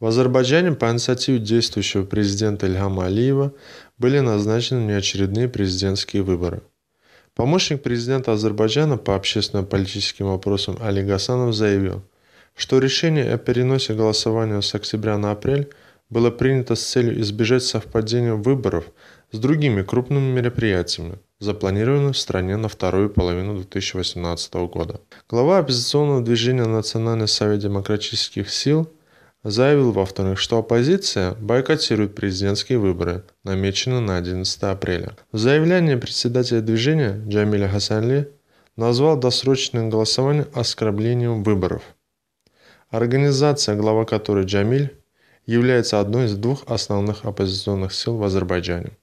В Азербайджане по инициативе действующего президента Ильхама Алиева были назначены неочередные президентские выборы. Помощник президента Азербайджана по общественно-политическим вопросам Али Гасанов заявил, что решение о переносе голосования с октября на апрель было принято с целью избежать совпадения выборов с другими крупными мероприятиями, запланированными в стране на вторую половину 2018 года. Глава оппозиционного движения Национальный совет демократических сил заявил, во-вторых, что оппозиция бойкотирует президентские выборы, намеченные на 11 апреля. В заявлении председателя движения Джамиля Хасанли назвал досрочное голосование оскорблением выборов. Организация, глава которой Джамиль, является одной из двух основных оппозиционных сил в Азербайджане.